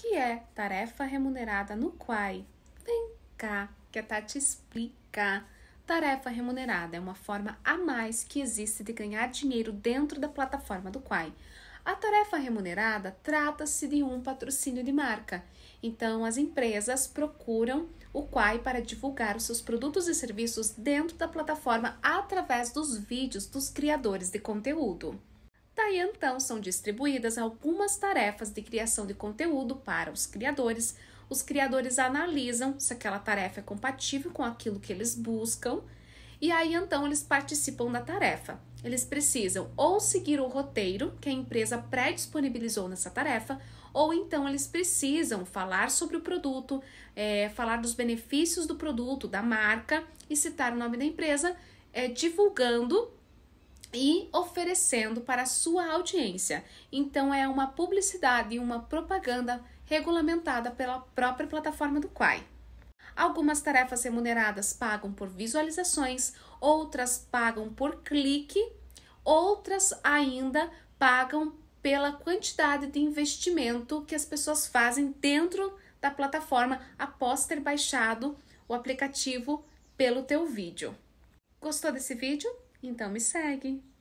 que é tarefa remunerada no Quai? Vem cá que a Tati tá explica. Tarefa remunerada é uma forma a mais que existe de ganhar dinheiro dentro da plataforma do Quai. A tarefa remunerada trata-se de um patrocínio de marca. Então, as empresas procuram o Quai para divulgar os seus produtos e serviços dentro da plataforma através dos vídeos dos criadores de conteúdo. Daí tá então são distribuídas algumas tarefas de criação de conteúdo para os criadores. Os criadores analisam se aquela tarefa é compatível com aquilo que eles buscam e aí então eles participam da tarefa. Eles precisam ou seguir o roteiro que a empresa pré-disponibilizou nessa tarefa, ou então eles precisam falar sobre o produto, é, falar dos benefícios do produto, da marca e citar o nome da empresa, é, divulgando e oferecendo para sua audiência. Então é uma publicidade e uma propaganda regulamentada pela própria plataforma do Quai. Algumas tarefas remuneradas pagam por visualizações, outras pagam por clique, outras ainda pagam pela quantidade de investimento que as pessoas fazem dentro da plataforma após ter baixado o aplicativo pelo teu vídeo. Gostou desse vídeo? Então me segue.